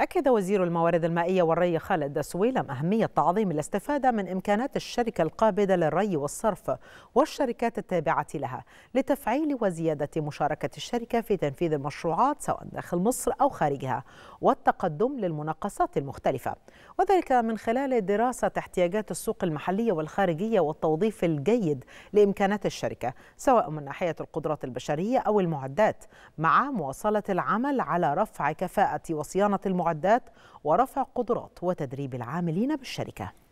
أكد وزير الموارد المائية والري خالد سويلم أهمية تعظيم الاستفادة من إمكانات الشركة القابضة للري والصرف والشركات التابعة لها لتفعيل وزيادة مشاركة الشركة في تنفيذ المشروعات سواء داخل مصر أو خارجها والتقدم للمناقصات المختلفة وذلك من خلال دراسة احتياجات السوق المحلية والخارجية والتوظيف الجيد لإمكانات الشركة سواء من ناحية القدرات البشرية أو المعدات مع مواصلة العمل على رفع كفاءة وصيانة المعدات المعدات ورفع قدرات وتدريب العاملين بالشركه